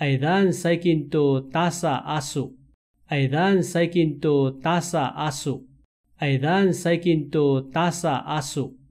Aidan saikin to tasa asu. Aidan saikin to tasa asu. Aidan saikin to tasa asu.